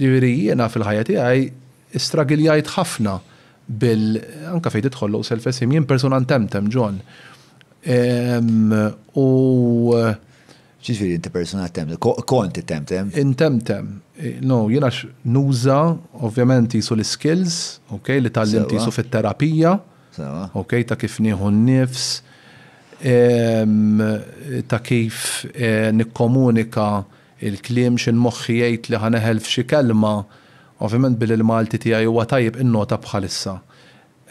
ġiviri jiena fil-ħajja tiegħi istragiljajt ħafna bil anka fejn tidħol self esim jien persuna temtem ġon. U ċiġviri inti persona temtem, konti temtem? Intemtem, no, jena nuża, ovvjament jisu l-skills, ok, li tal-limt jisu fit-terapija, ok, ta' kif nieħu n-nifs, ta' kif eh, nikkomunika il-klim xin moħħi jgħid li ħaneħel f'xi kelma, ovvjament bil-Malti tiegħi huwa tajjeb innota bħalissa.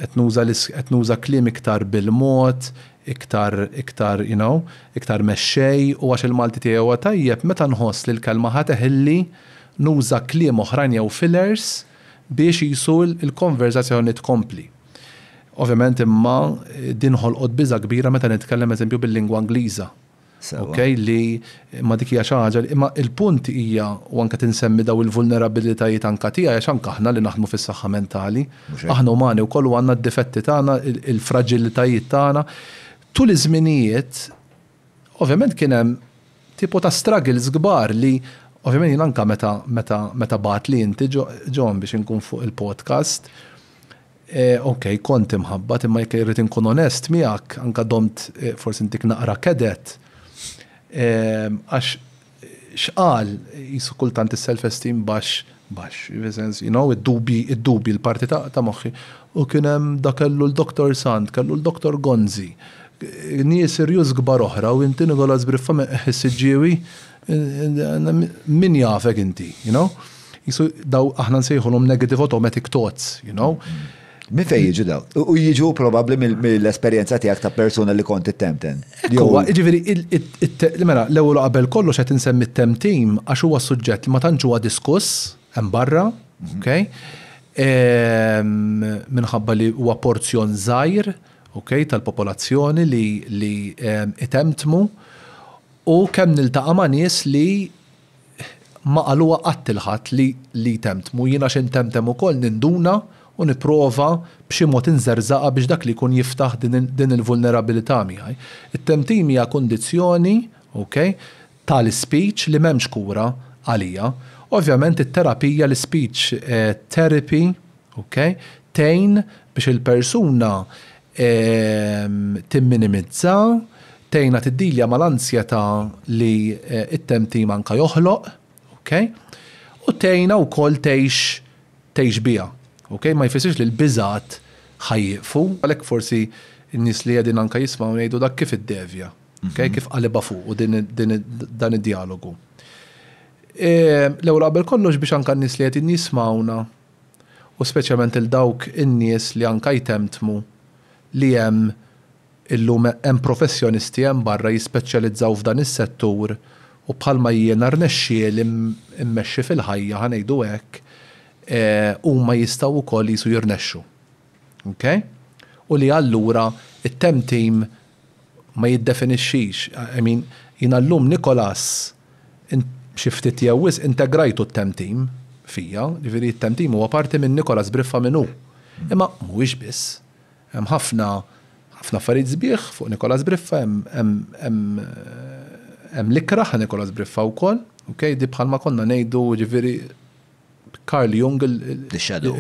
Qed klim iktar bil-mod, iktar iktar you know, iktar mexxej u għax il-Malti tiegħi huwa tajjeb meta nħoss li l-kelma ħateħilli nuża kliem oħrajn jew fillers biex jisul il-konverzazzjoni tkompli. Ovvjament imma dinħol qod biża kbira meta nitkellem eżempju bil-lingwa Ingliża Okay, li ma dik hija xi ħaġa imma il-punt hija u anke tinsemmi daw il-vulnerabilitajiet anke tiegħi għax anke aħna li naħdmu fis-saħħa mentali. Aħna umani wkoll għandna d-difetti tagħna, il-fraġilitajiet tagħna. Tul iż-żminijiet ovvjament kien hemm tipu ta' struggles kbar li ovvjament jien anke meta meta meta bat li inti ġon biex inkun fuq il-podcast. Eh, ok, kont imħabbat imma jekk inkun onest miegħek anke domt eh, forsi intik naqra kedet Ehm, għax xqal jisu kultant il-self-esteem bax, bax, sens, you know, id-dubi, id-dubi, l-parti ta', moħi. U kienem da kellu l-doktor Sand, kellu l-doktor Gonzi, Nije serjus gbar oħra u jinti inti nigola zbriffa meħess ġiewi, eh, eh, min jafek inti, you know? Jisu daw aħna nsejħulhom negative automatic thoughts, you know? Min fej jiġu daw? U jiġu probabli mill-esperienza tijak ta' persona li konti temten. Kowa, ġiviri, mela, l għabel qabel xa t-insemmi temtim għax huwa suġġett li ma tanġu huwa diskuss hemm barra, mhm. ok? Minħabba li huwa porzjon żgħir, ok, tal-popolazzjoni li li itemtmu u kemm nil ma' nies li ma qaluha qatt il-ħadd li li temtmu jiena temtemu ukoll ninduna u niprofa b'xi mod inżerżaqa biex dak li jkun jiftaħ din il-vulnerabilità miegħi. It-temtim hija kondizzjoni, okay, tal-speech li m'hemmx kura għalija. Ovvjament it-terapija l-speech eh, therapy, okay, tejn biex il-persuna eh, timminimizza, tejna tiddilja mal-ansjeta li eh, it-temtim anka joħloq, okay? u tejna u kol tejx tejx bija ok? Ma jfissirx li l-bizat ħajjiqfu, għalek forsi n-nis li għedin anka jisma' u dak kif id-devja. ok? Mhm. Kif għaliba fuq u dan id-dialogu. E, L-ewra għabel kollox biex anka n-nis li għedin jismawna u speċjalment il-dawk in-nies li anka jtemtmu li hemm illum hemm professjonisti hemm barra jispeċjalizzaw f'dan is-settur u bħalma jiena rnexxiel immexxi fil-ħajja ħanejdu hekk Eh, u ma jistaw u koll jisu jirnexxu. Okay? U li allura it temtim ma jiddefinixxix. I mean, jina l-lum Nikolas xiftit jawis integrajtu t temtim fija, ġifiri t temtim tim huwa parti minn Nikolas briffa minnu. Imma mhuwiex biss. Hemm ħafna ħafna farid zbieħ fuq Nikolas Briffa, hemm l-ikraħ Nikolas Briffa wkoll, okej, di bħalma konna ngħidu ġifiri Carl Jung il-shadow.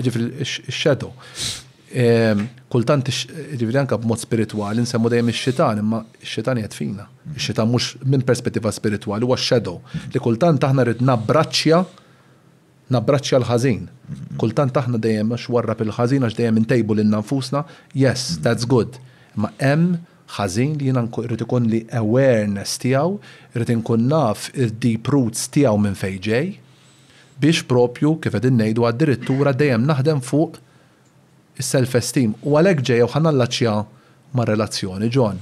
Kultant ġifri anka b'mod spirituali nsemmu dejjem ix-xitan, imma x-xitan qed fina. Mm. Ix-xitan mhux minn perspettiva spirituali huwa shadow mm. li kultant aħna rrid nabbraċċja nabbraċċja l-ħażin. Mm, kultant aħna dejjem għax warra pil-ħazin, għax dejjem intejbu lil nafusna. yes, that's good. Ma hemm ħażin li jiena rrid ikun li awareness tiegħu, rrid inkun naf il deep roots tiegħu minn fejn ġej biex propju kif qed ngħidu għad-dirittura dejjem naħdem fuq is-self-esteem u għalhekk ġejja u ħanallaċċja ma' relazzjoni ġon.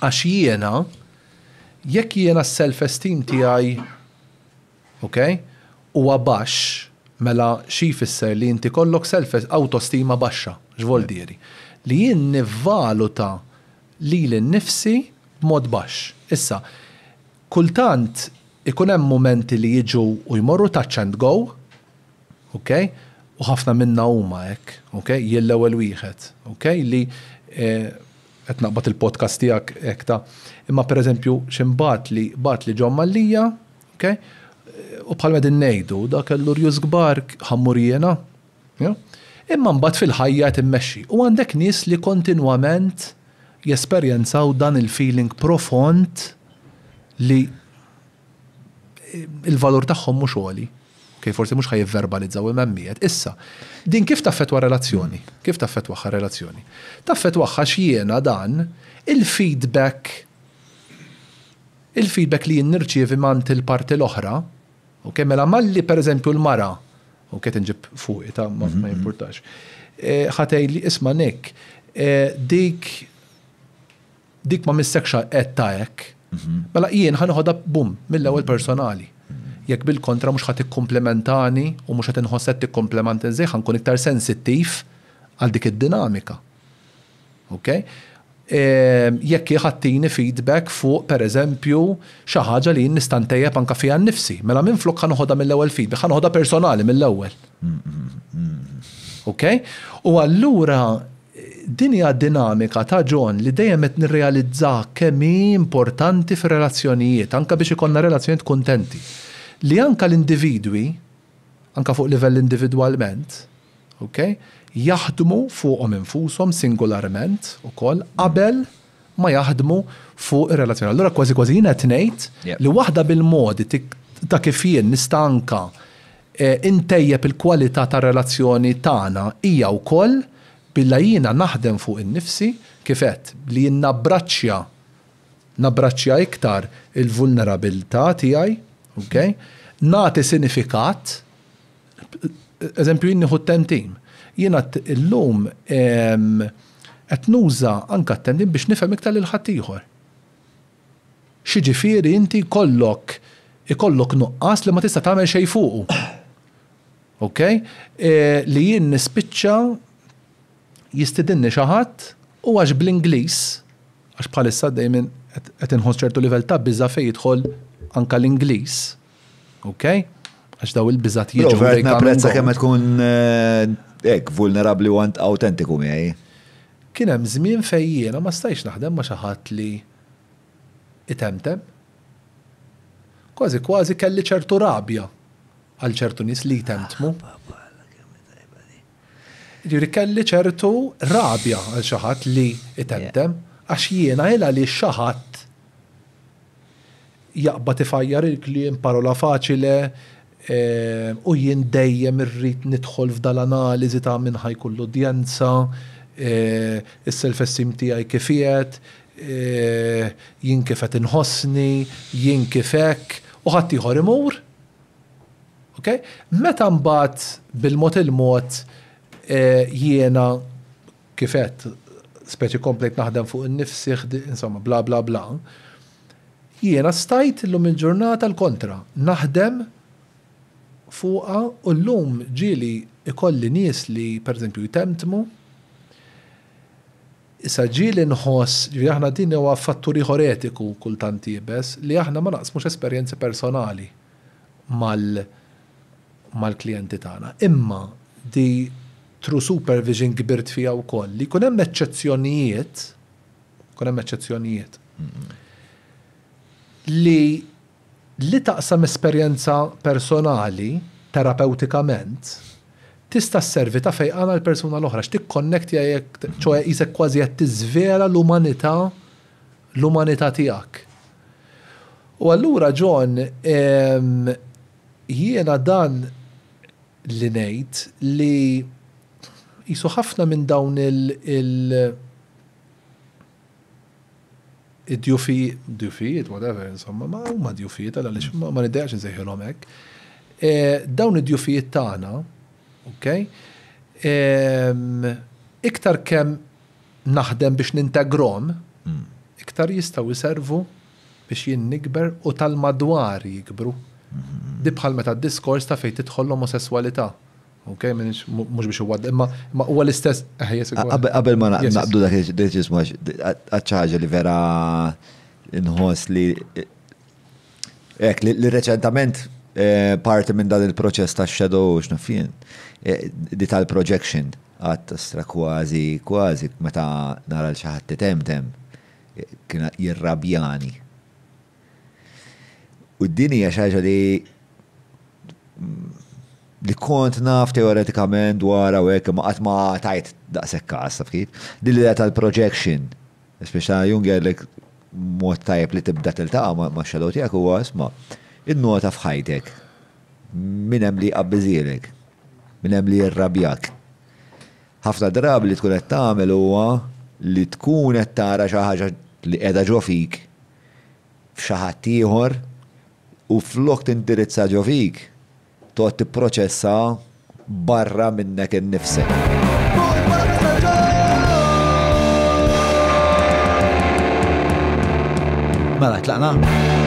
Għax jiena jekk jiena s-self-esteem tiegħi ok? huwa baxx mela xi jfisser li inti kollok self autostima baxxa, x'vol diri. Li jien nivvaluta li l-nifsi b'mod baxx. Issa, kultant ikun hemm momenti li jiġu u jmorru touch and go, ok? U ħafna minna huma hekk, ok? Jill-ewwel wieħed, ok? Li eh, qed naqbad il-podcast tiegħek hekk ta' imma pereżempju ximbat li bat li ġo mallija, ok? U bħalma din ngħidu dak l-urjuż kbar ħammur jiena, imma mbagħad fil-ħajja qed immexxi. U għandek nies li kontinwament jesperjenzaw dan il-feeling profond li il-valur tagħhom mhux għoli. Kej forsi mhux ħajjivverbalizzaw imemmijiet. Issa, din kif taffetwa relazzjoni? Kif taffetwaħħa relazzjoni? Taffetwaħħa xiena dan il-feedback il-feedback li jinnirċievi mant il-parti l-oħra, u okay, mela malli per eżempju l-mara, u okay, nġib fuq, ta' ma, ma mhm, mhm. importax. Eh, ħatej e, li isma nek, e, eh, dik dik ma mistekxa qed ta' hekk, Mhm. Mela jien ħanħodha bum mill-ewwel personali jekk bil-kontra mhux ħadd ikkumplementani u mhux ħadd inħosset tikkumplementi żej ħankun iktar sensittiv għal dik id-dinamika. Ok? E, jekk jħattini feedback fuq pereżempju xi ħaġa li nista' panka fija fiha nnifsi, mela minn flok ħanħodha mill-ewwel feedback, ħanħodha personali mill-ewwel. Mm, mm, mm. Ok? U allura din hija dinamika ta' ġon li dejjem qed nirrealizza kemm importanti fir-relazzjonijiet, anke biex ikonna relazzjonijiet kuntenti. Li anke l-individwi, anke fuq livell individwalment, ok? jaħdmu fuqhom infushom singolarment ukoll qabel ma jaħdmu fuq ir-relazzjoni. Allura kważi kważi jiena ngħid li waħda bil-modi ta' kif jien nista' anka eh, intejjeb il-kwalità tar relazzjoni tagħna hija wkoll billa jina naħdem fuq in-nifsi kifet li nabbraċċja nabbraċċja iktar il-vulnerabilità tiegħi, okay? nati sinifikat, eżempju jinniħu t tentim Jina l-lum qed nuża anka t tendim biex nifhem iktar lil ħaddieħor. Xiġifieri inti kollok ikollok nuqqas li ma tista' tagħmel xejn fuqu. E, Li jien nispiċċa jistidinni xaħat u għax bl-Inglis, għax bħalissa dejjem qed inħoss ċertu livell ta' biża fejn jidħol anka l-Inglis. Okay? għax daw il-bizat jiġu. Għet naprezza kemm tkun eh, ek vulnerabli u autentiku miegħi. Kien hemm żmien fejn jiena ma stajx naħdem ma xi ħadd li itemtem. Kważi kważi kelli ċertu rabja għal ċertu nies li jtemtmu. Ah, Juri kelli ċertu rabja għal xaħat li iteddem, għax jiena jela li xaħat jaqba tifajjar il klim parola faċile eh, u jien dejjem irrid nidħol f'dal analiżi ta' minn ħajkun udjenza is eh, is-self-estim tiegħi kifiet, eh, jien kifet inħossni, jien kifek, u ħadd ieħor imur. Ok? Meta mbagħad bil-mod il-mod Eh, jiena kifet speċi komplet naħdem fuq il-nifsi, insomma, bla bla bla. Jiena stajt l-lum il-ġurnata l-kontra. Naħdem fuqa u l-lum ġili ikolli nies li, per eżempju, jitemtmu. Issa ġili nħoss, ġili aħna din huwa fatturi horetiku kultant jibes, li aħna ma naqsmux esperjenzi personali mal-klienti mal tagħna. Imma di Tru supervision gbirt fija u koll, li kunem eċċezzjonijiet, kunem eċċezzjonijiet, li li taqsam esperienza personali, terapeutikament, tista' servi ta' fejqana l-persuna l-oħra, konnekt jek, ċoħe jisek kważi qed tiżvera l-umanità l-umanità tiegħek. U allura John, ehm, jiena dan li ngħid li jisu ħafna minn dawn il-, il id-djufi, djufijiet, whatever, insomma, ma huma djufijiet, għal għalix ma nidajax nsejħilhom hekk. E, dawn id-djufijiet tagħna, ok, iktar kemm naħdem biex nintegrom, hmm. iktar jistgħu jiservu biex nikber u tal-madwar jikbru. Hmm. Dibħal meta d-diskors ta' fejn tidħol l-omosessualità. Ok, mux biex u għad, imma u għal istess eh, għabel ma naqbdu dak il mux, għacċaġa li vera nħos li. Ek, li reċentament eh, parti minn dan il-proċess ta' shadow fien, eh, di tal-projection għat stra kważi, kważi, meta nara l-xaħat temtem, kena jirrabjani. U d-dini għaxħaġa li li kont naf teoretikament dwar u hekk ma qatt ma tajt daqshekk każ taf kif. Dilli l tal-projection, speċa Junger li mot tajb li tibda tiltaqa ma' xadow jek u għasma, id-nota f'ħajtek min hemm li qabbiżilek, min hemm li jirrabjak. Ħafna drab li tkun qed tagħmel huwa li tkun qed tara xi ħaġa li qiegħda ġofik, fxaħat tiħor ieħor u flok tindirizza ġofik. fik t-proċessa barra minnek il-nifse. Mela, tlaqna.